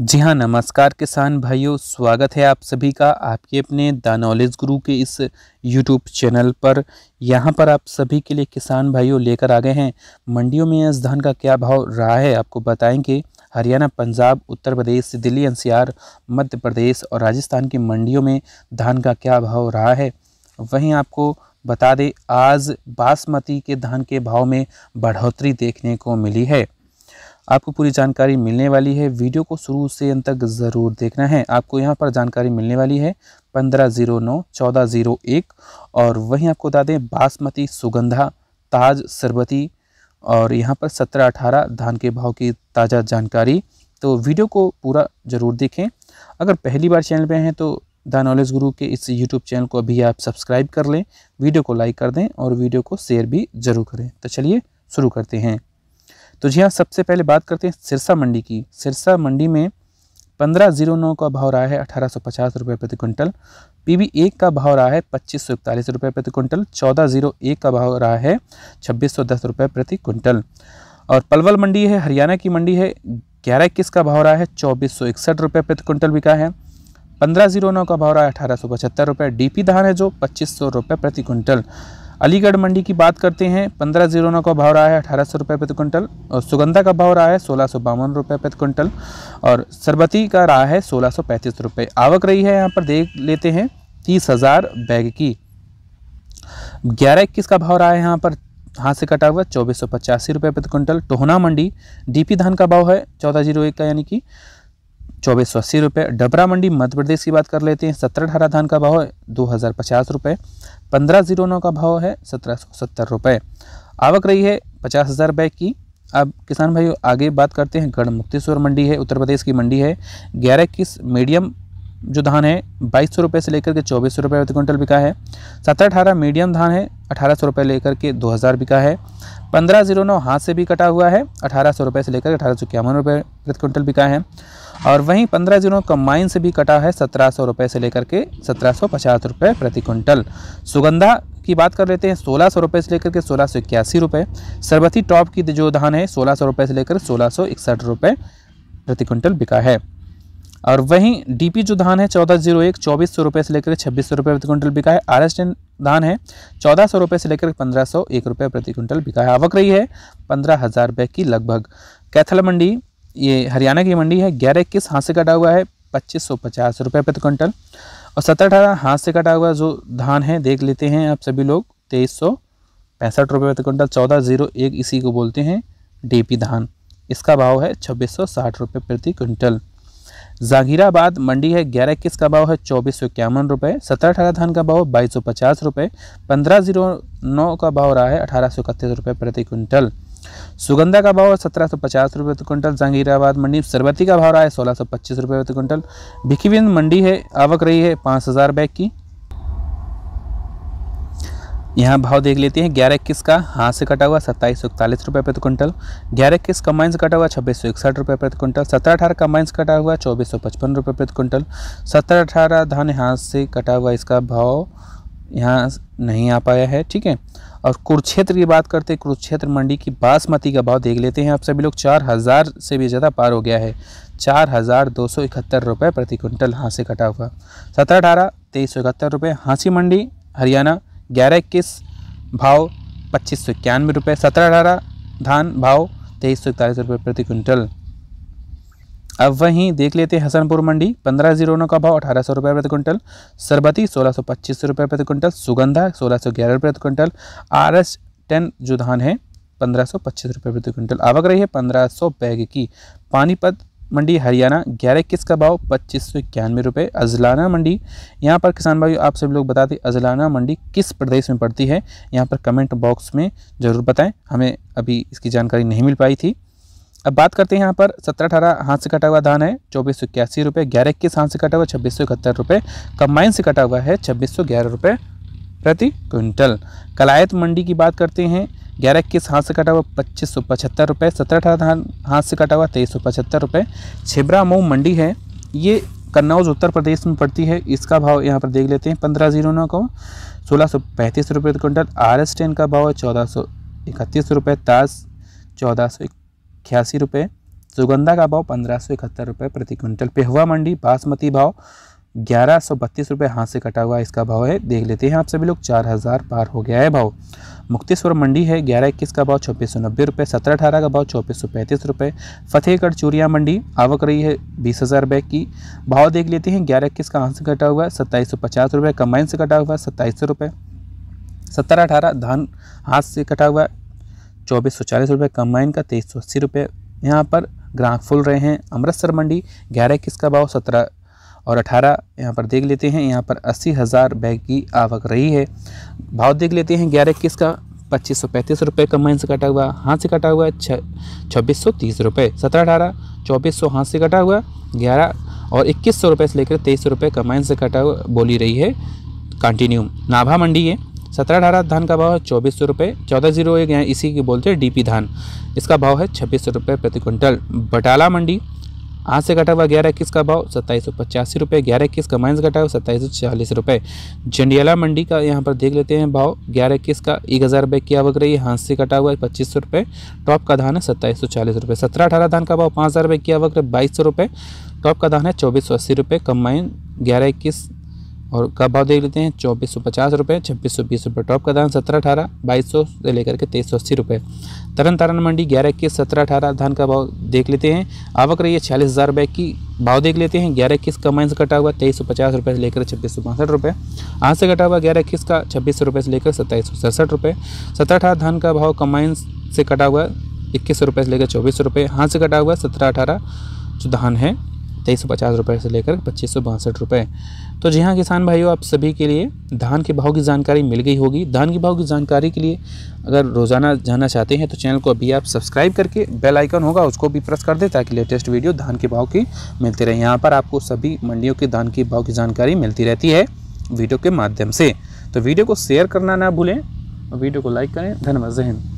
जी हाँ नमस्कार किसान भाइयों स्वागत है आप सभी का आपके अपने द नॉलेज गुरु के इस यूट्यूब चैनल पर यहाँ पर आप सभी के लिए किसान भाइयों लेकर आ गए हैं मंडियों में इस धान का क्या भाव रहा है आपको बताएंगे हरियाणा पंजाब उत्तर प्रदेश दिल्ली एनसीआर मध्य प्रदेश और राजस्थान की मंडियों में धान का क्या भाव रहा है वहीं आपको बता दें आज बासमती के धान के भाव में बढ़ोतरी देखने को मिली है आपको पूरी जानकारी मिलने वाली है वीडियो को शुरू से अंत तक ज़रूर देखना है आपको यहाँ पर जानकारी मिलने वाली है पंद्रह ज़ीरो नौ चौदह ज़ीरो एक और वहीं आपको बता दें बासमती सुगंधा ताज सरबती और यहाँ पर सत्रह अठारह धान के भाव की ताज़ा जानकारी तो वीडियो को पूरा ज़रूर देखें अगर पहली बार चैनल पर हैं तो द नॉलेज गुरु के इस यूट्यूब चैनल को अभी आप सब्सक्राइब कर लें वीडियो को लाइक कर दें और वीडियो को शेयर भी ज़रूर करें तो चलिए शुरू करते हैं तो जी हाँ सबसे पहले बात करते हैं सिरसा मंडी की सिरसा मंडी में पंद्रह जीरो नौ का भाव रहा है अठारह सौ पचास रुपये प्रति क्विंटल पी बी एक का भाव रहा है पच्चीस सौ इकतालीस रुपये प्रति क्विंटल चौदह जीरो एक का भाव रहा है छब्बीस सौ दस रुपये प्रति क्विंटल और पलवल मंडी है हरियाणा की मंडी है ग्यारह इक्कीस का भाव रहा है चौबीस सौ इकसठ रुपये प्रति क्विंटल बिका है पंद्रह जीरो नौ का भाव रहा है अठारह सौ पचहत्तर रुपये डी पी धान है जो पच्चीस सौ रुपये प्रति क्विंटल अलीगढ़ मंडी की बात करते हैं पंद्रह जीरो नौ का भाव रहा है अठारह सौ रुपये प्रति क्विंटल और सुगंधा का भाव रहा है सोलह सौ बावन रुपये प्रति क्विंटल और सरबती का रहा है सोलह सौ पैंतीस रुपये आवक रही है यहाँ पर देख लेते हैं तीस हज़ार बैग की ग्यारह इक्कीस का भाव रहा है यहाँ पर हाथ से कटा हुआ चौबीस सौ पचासी रुपये प्रति क्विंटल टोहना मंडी पी धान का भाव है चौदह जीरो एक का यानी कि चौबीस सौ अस्सी रुपये डबरा मंडी मध्य प्रदेश की बात कर लेते हैं सत्रह अठारह धान का भाव है दो हज़ार पचास रुपये पंद्रह जीरो नौ का भाव है सत्रह सौ सत्तर रुपये आवक रही है पचास हज़ार रुपये की अब किसान भाइयों आगे बात करते हैं गढ़ मुक्तेश्वर मंडी है उत्तर प्रदेश की मंडी है ग्यारह इक्कीस मीडियम जो धान है बाईस सौ रुपये से लेकर के चौबीस सौ रुपये प्रति क्विंटल बिका है सत्रह अठारह मीडियम धान है अठारह सौ रुपये लेकर के दो हज़ार बिका है पंद्रह जीरो नौ हाथ से भी कटा हुआ है अठारह सौ रुपये से लेकर अठारह सौ इक्यावन रुपये प्रति क्विंटल बिका है और वहीं पंद्रह जिलों कम्बाइन से भी कटा है सत्रह सौ रुपये से लेकर के सत्रह सौ पचास रुपये प्रति क्विंटल सुगंधा की बात कर लेते हैं सोलह सौ रुपये से लेकर के सोलह सौ इक्यासी रुपये सरबती टॉप की जो धान है सोलह सौ रुपये से लेकर सोलह सौ इकसठ रुपये प्रति क्विंटल बिका है और वहीं डीपी जो धान है चौदह जीरो एक चौबीस सौ रुपये से लेकर छब्बीस सौ रुपये प्रति क्विंटल बिका है आर एस टेन धान है चौदह सौ रुपये से लेकर पंद्रह सौ एक रुपये प्रति क्विंटल बिका है आवक रही है पंद्रह हज़ार रुपये की लगभग कैथल मंडी ये हरियाणा की मंडी है ग्यारह इक्कीस हाथ से कटा हुआ है पच्चीस सौ पचास रुपये प्रति क्विंटल और सत्रह अठारह हाथ से कटा हुआ जो धान है देख लेते हैं आप सभी लोग तेईस सौ पैंसठ रुपये प्रति क्विंटल चौदह जीरो एक इसी को बोलते हैं डीपी धान इसका भाव है छब्बीस सौ साठ रुपये प्रति क्विंटल जागीराबाद मंडी है ग्यारह इक्कीस का भाव है चौबीस सौ इक्यावन रुपये सत्रह अठारह धान का भाव बाईस सौ पचास रुपये पंद्रह जीरो नौ का भाव रहा है अठारह सौ इकतीस रुपये प्रति क्विंटल सुगंधा का भाव है सत्रह सौ पचास रुपये प्रति क्विंटल जहांगीराबाद मंडी सरबती का भाव रहा है सोलह सौ पच्चीस रुपये प्रति क्विंटल भिकीविंद मंडी है आवक रही है पाँच हज़ार बैग की यहाँ भाव देख लेते हैं ग्यारह इक्कीस का हाथ से कटा हुआ सत्ताईस सौ इकतालीस रुपये प्रति क्विंटल ग्यारह इक्कीस कम्बाइन से कटा हुआ छब्बीस सौ इकसठ रुपये प्रति क्विंटल सत्रह अठारह कम्बाइन से कटा हुआ चौबीस सौ पचपन रुपये प्रति क्विंटल सत्रह अठारह धान हाथ से कटा हुआ इसका भाव यहाँ नहीं आ पाया है ठीक है और कुरुक्षेत्र की बात करते हैं कुरुक्षेत्र मंडी की बासमती का भाव देख लेते हैं आप सभी लोग चार हज़ार से भी ज़्यादा पार हो गया है चार हज़ार दो सौ इकहत्तर रुपये प्रति क्विंटल हाँसे से कटा हुआ सत्रह अठारह तेईस सौ इकहत्तर रुपये हाँसी मंडी हरियाणा ग्यारह इक्कीस भाव पच्चीस सौ इक्यानवे रुपये सत्रह अठारह धान भाव तेईस सौ इकतालीस रुपये प्रति क्विंटल अब वहीं देख लेते हैं हसनपुर मंडी पंद्रह जीरो नौ का भाव अठारह सौ रुपये प्रति क्विंटल सरबती सोलह सौ पच्चीस रुपये प्रति क्विंटल सुगंधा सोलह सौ ग्यारह रुपये प्रति क्विंटल आर एस टेन जो धान है पंद्रह सौ पच्चीस रुपये प्रति क्विंटल आवक रही है पंद्रह सौ बैग की पानीपत मंडी हरियाणा ग्यारह इक्कीस का भाव पच्चीस सौ इक्यानवे रुपये अजलाना मंडी यहाँ पर किसान भाई आप सभी लोग बताते अजलाना मंडी किस प्रदेश में पड़ती है यहाँ पर कमेंट बॉक्स में ज़रूर बताएँ हमें अभी इसकी जानकारी नहीं मिल पाई थी अब बात करते हैं यहाँ पर सत्रह अठारह हाथ से कटा हुआ धान है चौबीस सौ इक्यासी रुपये ग्यारह इक्कीस हाथ से कटा हुआ छब्बीस सौ इकहत्तर रुपये कम्बाइन से कटा हुआ है छब्बीस सौ ग्यारह रुपये प्रति क्विंटल कलायत मंडी की बात करते हैं ग्यारह इक्कीस हाथ से कटा हुआ पच्चीस सौ पचहत्तर रुपये सत्रह अठारह धान हाथ से कटा हुआ तेईस सौ पचहत्तर रुपये छिबरा मऊ मंडी है ये कन्नौज उत्तर प्रदेश में पड़ती है इसका भाव यहाँ पर देख लेते हैं पंद्रह जीरो नौ को सोलह सौ पैंतीस रुपये क्विंटल आर एस टेन का भाव है चौदह सौ इकतीस रुपये ताज चौदह सौ इक्यासी रुपये सुगंधा का भाव पंद्रह सौ इकहत्तर रुपये प्रति क्विंटल पेहवा मंडी बासमती भाव ग्यारह सौ बत्तीस रुपये हाथ से कटा हुआ इसका भाव है देख लेते हैं आप सभी लोग चार हज़ार पार हो गया है भाव मुक्तेश्वर मंडी है ग्यारह इक्कीस का भाव छब्बीस सौ नब्बे रुपये सत्रह अठारह का भाव चौबीस सौ पैंतीस रुपये फतेहगढ़ चूरिया मंडी आवक रही है बीस हज़ार रुपये की भाव देख लेते हैं ग्यारह इक्कीस का हाथ से कटा हुआ है सत्ताईस सौ पचास रुपये कंबाइन से कटा हुआ है सत्ताईस सौ रुपये सत्तर अठारह धान हाथ से कटा हुआ चौबीस सौ चालीस रुपये कम्बाइन का तेईस सौ अस्सी रुपये यहाँ पर ग्राहक फुल रहे हैं अमृतसर मंडी ग्यारह किस का भाव सत्रह और अठारह यहाँ पर देख लेते हैं यहाँ पर अस्सी हज़ार बैग की आवक रही है भाव देख लेते हैं ग्यारह किस का पच्चीस सौ पैंतीस रुपये कम्बाइन से कटा हुआ हाथ से कटा हुआ है छब्बीस सौ तीस रुपये सत्रह अठारह चौबीस सौ हाथ से कटा हुआ ग्यारह और इक्कीस सौ रुपये से लेकर तेईस सौ रुपये कम्बाइन से कटा हुआ बोली रही है कंटिन्यू नाभा मंडी है सत्रह अठारह धान का भाव है चौबीस सौ रुपये चौदह जीरो एक यहाँ इसी की बोलते हैं डीपी धान इसका भाव है छब्बीस सौ रुपये प्रति क्विंटल बटाला मंडी आज से घटा हुआ ग्यारह इक्कीस का भाव सत्ताईस सौ पचासी रुपये ग्यारह इक्कीस का माइनस घटा हुआ सत्ताईस सौ चालीस रुपये जंडियाला मंडी का यहाँ पर देख लेते हैं भाव ग्यारह इक्कीस का एक हज़ार रुपये की आवक रही है हाथ से कटा हुआ है पच्चीस सौ रुपये टॉप का धान है सत्ताईस सौ चालीस रुपये सत्रह अठारह धान का भाव पाँच हज़ार रुपये की आवक रही बाईस सौ रुपये टॉप का धान है चौबीस सौ अस्सी रुपये कम्बाइन ग्यारह इक्कीस और का भाव देख लेते हैं चौबीस सौ पचास रुपये छब्बीस सौ बीस रुपये टॉप का धान सत्रह अठारह बाईस सौ से लेकर के तेईस सौ अस्सी रुपये तरन तारण मंडी ग्यारह इक्कीस सत्रह अठारह धान का भाव देख लेते हैं आवक रही है छियालीस हज़ार रुपये की भाव देख लेते हैं ग्यारह इक्कीस का माइन से कटा हुआ तेईस सौ पचास रुपये से लेकर छब्बीस सौ पैंसठ रुपये आज से कटा हुआ ग्यारह इक्कीस का छब्बीस सौ रुपये से लेकर सत्ताईस सौ सड़सठ रुपये सत्रह अठारह धान का भाव कमाइन से कटा हुआ इक्कीस सौ रुपये से लेकर चौबीस सौ रुपये हाथ से कटा हुआ सत्रह अठारह जो धान है तेईस सौ पचास रुपये से लेकर पच्चीस सौ बासठ रुपये तो जी हाँ किसान भाइयों आप सभी के लिए धान के भाव की जानकारी मिल गई होगी धान के भाव की जानकारी के लिए अगर रोज़ाना जाना चाहते हैं तो चैनल को अभी आप सब्सक्राइब करके बेल आइकन होगा उसको भी प्रेस कर दें ताकि लेटेस्ट वीडियो धान के भाव की मिलती रहे यहाँ पर आपको सभी मंडियों के धान के भाव की जानकारी मिलती रहती है वीडियो के माध्यम से तो वीडियो को शेयर करना ना भूलें वीडियो को लाइक करें धन्यवाद जहन